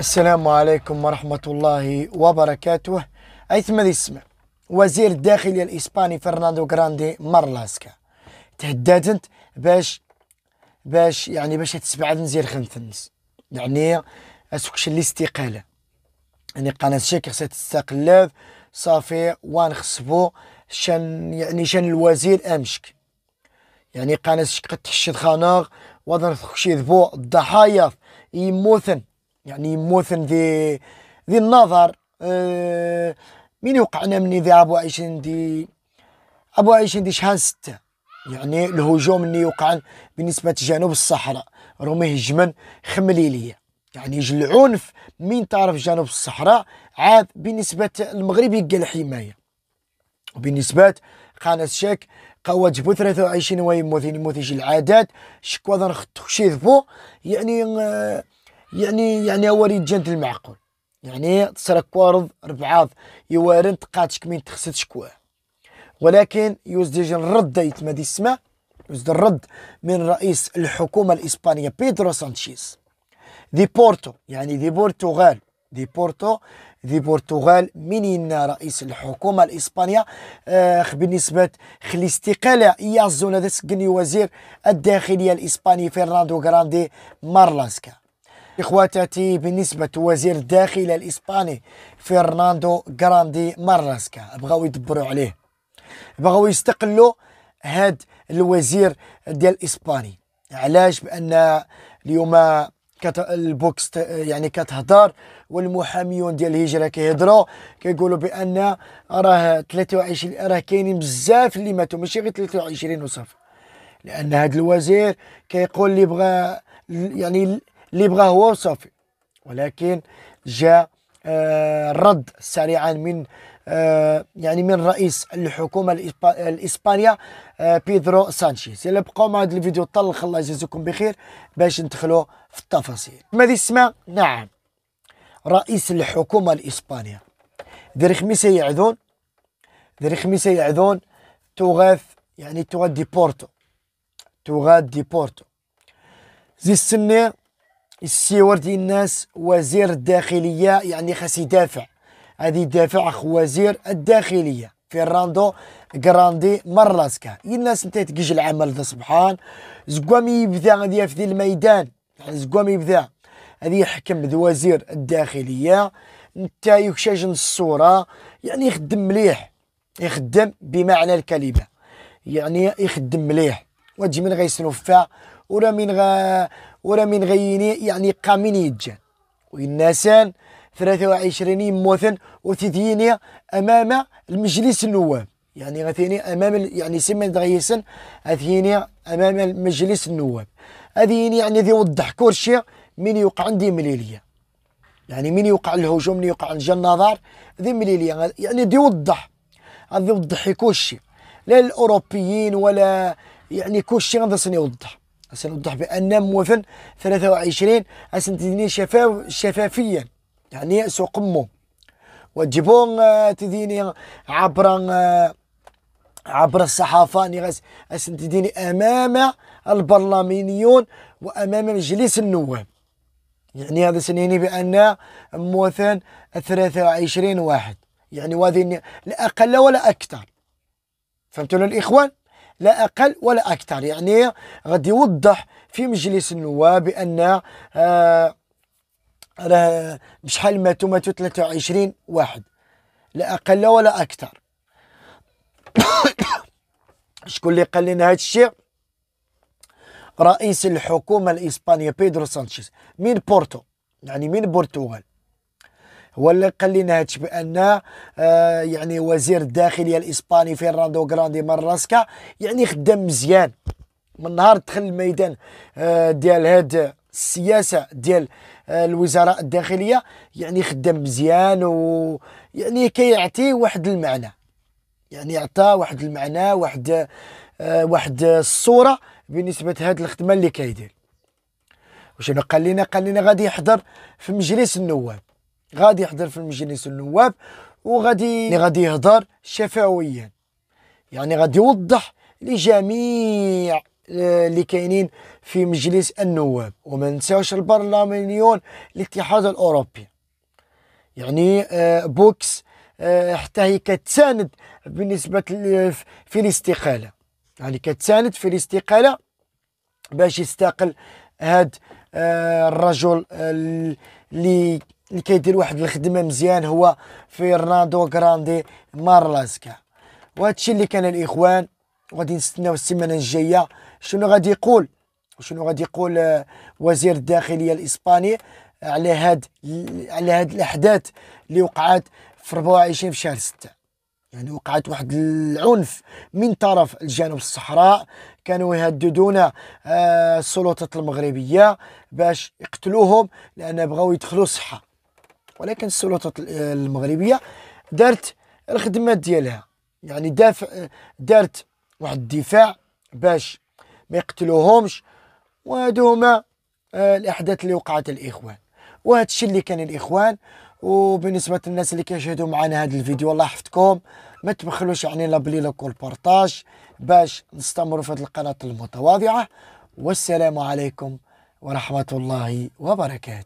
السلام عليكم ورحمة الله وبركاته أيثما يسمع وزير الداخلية الإسباني فرناندو غراندي مارلاسكا تهددت باش باش يعني باش تسبع نزير خنثنس يعني اسكش الاستقالة يعني قناة الشيخ خصها تستقلاب صافي خصبو شان يعني شان الوزير امشك يعني قناة الشيخ قد تحشد خناغ وضن خشيد بو الضحايا يموثن يعني موثن ذي ذي النظر أه مين وقعنا من ذي ابو عيشين دي ابو عيشين دي شهر سته يعني الهجوم اللي وقع بالنسبه لجنوب الصحراء راهم هجما خمليليه يعني العنف من طرف جنوب الصحراء عاد بالنسبه للمغرب يلقى الحمايه وبالنسبه قناه شاك قوة جبو 23 ويموثين يموثيش العادات شكوا ذا نخطوش يذبو يعني آه يعني يعني اوري جند المعقول يعني تسرق كوارض ربعاض يوارن تقاتشك من تخسد شكواه ولكن يوزدج الرد يتما دي السماء يوزد الرد من رئيس الحكومة الإسبانية بيدرو سانشيز دي بورتو يعني دي بورتوغال دي بورتو دي بورتوغال منين رئيس الحكومة الإسبانية آه بالنسبة خلي استقالة هذا دسكني وزير الداخلية الإسباني فرناندو غراندي مارلاسكا إخواتاتي بالنسبة وزير الداخل الإسباني فرناندو غراندي مارلاسكا بغاو يدبروا عليه بغاو يستقلوا هاد الوزير ديال الإسباني علاش بأن اليوم كت... البوكس يعني كتهضر والمحاميون ديال الهجره كيهضروا كيقولوا بان راه 23 راه كاينين بزاف اللي ماتوا ماشي غير 23 وصافي لان هذا الوزير كيقول اللي بغى يعني اللي بغاه هو وصافي ولكن جاء الرد آه، سريعا من آه، يعني من رئيس الحكومه الاسبانيه آه، بيدرو سانشيز يلا بقاو مع هذا الفيديو طلق الله يجازيكم بخير باش ندخلوا في التفاصيل ما دي اسمع نعم رئيس الحكومه الاسبانيه دير خميسه يعذون دير خميسه يعذون تغاث يعني تغاد دي بورتو تغاد دي بورتو زي السنه ديال الناس وزير الداخليه يعني خاص يدافع هذه يدافع وزير الداخليه فيرناندو غراندي مرلاسكا الناس انت تجي العمل ذا سبحان زقوامي يبدا غادي يفدي الميدان يعني زكوا زقوامي يبدا غادي يحكم بوزير الداخليه انت يكشاجن الصوره يعني يخدم مليح يخدم بمعنى الكلمه يعني يخدم مليح وتجي من غيسنوفا ولا من غا ولا من غيني يعني قامين يجان والناسان 23 موثن وتديني امام المجلس النواب يعني غثيني امام يعني سمي دغيسن اثيني امام المجلس النواب اذيني يعني ذي وضح كل شيء من يوقع عندي مليليه يعني من يوقع الهجوم من يوقع النظار ذي مليليه يعني ذي وضح ذي يوضح كل شيء لا الاوروبيين ولا يعني كل شيء يوضح سنوضح بأن موفن 23 سنتدينيه شفاف شفافيا يعني سوق مو وجيبون آه، تديني عبر آه، عبر الصحافة اللي يعني سنتديني أمام البرلمانيون وأمام مجلس النواب يعني هذا سنيني بأن موثن 23 واحد يعني وهذه الأقل ولا أكثر فهمتوا الإخوان لا اقل ولا اكثر يعني غادي يوضح في مجلس النواب بان آه، راه بشحال ماتوا ماتوا 23 واحد لا اقل ولا اكثر شكون اللي قال لنا هذا الشيء رئيس الحكومه الاسبانيه بيدرو سانشيز من بورتو يعني من البرتغال هو اللي قال لنا هادشي بان آه يعني وزير الداخليه الاسباني فيرناندو غراندي مارلاسكا يعني خدام مزيان من نهار دخل الميدان آه ديال هاد السياسه ديال آه، الوزراء الداخليه يعني خدام مزيان و يعني كيعطي واحد المعنى يعني عطى واحد المعنى واحد آه واحد الصوره بالنسبه لهاد الخدمه اللي كيدير وشنو قال لنا قال لنا غادي يحضر في مجلس النواب غادي يحضر في مجلس النواب وغادي يعني غادي يهضر شفويا يعني غادي يوضح لجميع آه، اللي كاينين في مجلس النواب وما ننساوش البرلمانيون الاتحاد الاوروبي يعني آه، بوكس آه، حتى هي كتساند بالنسبه في الاستقاله يعني كتساند في الاستقاله باش يستقل هاد الرجل اللي اللي كيدير واحد الخدمه مزيان هو فيرناندو غراندي مارلاسكا وهادشي اللي كان الاخوان وغادي نستناو السيمانه الجايه شنو غادي يقول وشنو غادي يقول آه، وزير الداخليه الاسباني على هاد على هاد الاحداث اللي وقعت في 24 في شهر 6 يعني وقعت واحد العنف من طرف الجنوب الصحراء كانوا يهددون آه، السلطات المغربيه باش يقتلوهم لان بغاو يدخلوا الصحه ولكن السلطات المغربيه دارت الخدمات ديالها يعني دافع دارت واحد الدفاع باش ما يقتلوهمش وهادو هما آه، الاحداث اللي وقعت الاخوان وهذا الشيء اللي كان الاخوان وبالنسبه للناس اللي كيشاهدوا معنا هذا الفيديو الله يحفظكم ما تبخلوش يعني لا بلي لاك والبارطاج باش نستمروا في هذه القناه المتواضعه والسلام عليكم ورحمه الله وبركاته